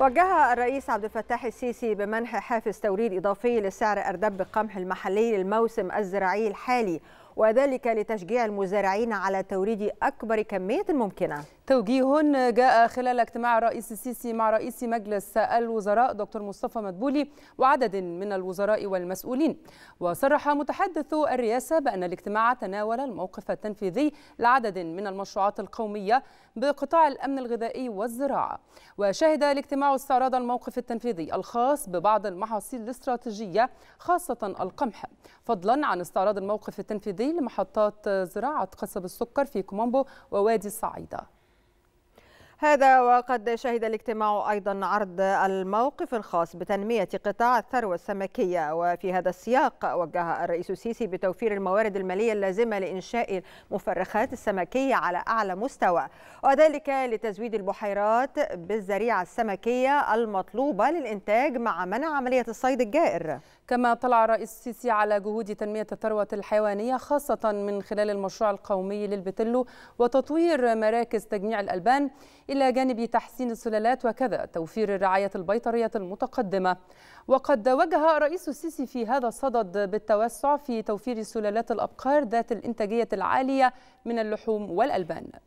وجه الرئيس عبد الفتاح السيسي بمنح حافز توريد إضافي لسعر أردب القمح المحلي للموسم الزراعي الحالي وذلك لتشجيع المزارعين على توريد أكبر كمية ممكنة توجيه جاء خلال اجتماع الرئيس السيسي مع رئيس مجلس الوزراء دكتور مصطفى مدبولي وعدد من الوزراء والمسؤولين وصرح متحدث الرئاسة بأن الاجتماع تناول الموقف التنفيذي لعدد من المشروعات القومية بقطاع الأمن الغذائي والزراعة وشهد الاجتماع استعراض الموقف التنفيذي الخاص ببعض المحاصيل الاستراتيجية خاصة القمح فضلا عن استعراض الموقف التنفيذي لمحطات زراعة قصب السكر في كومومبو ووادي الصعيدة هذا وقد شهد الاجتماع أيضا عرض الموقف الخاص بتنمية قطاع الثروة السمكية وفي هذا السياق وجه الرئيس السيسي بتوفير الموارد المالية اللازمة لإنشاء المفرخات السمكية على أعلى مستوى وذلك لتزويد البحيرات بالزريعة السمكية المطلوبة للإنتاج مع منع عملية الصيد الجائر كما طلع الرئيس السيسي على جهود تنمية الثروة الحيوانية خاصة من خلال المشروع القومي للبتلو وتطوير مراكز تجميع الألبان إلى جانب تحسين السلالات وكذا توفير الرعاية البيطرية المتقدمة وقد وجه رئيس السيسي في هذا الصدد بالتوسع في توفير سلالات الأبقار ذات الإنتاجية العالية من اللحوم والألبان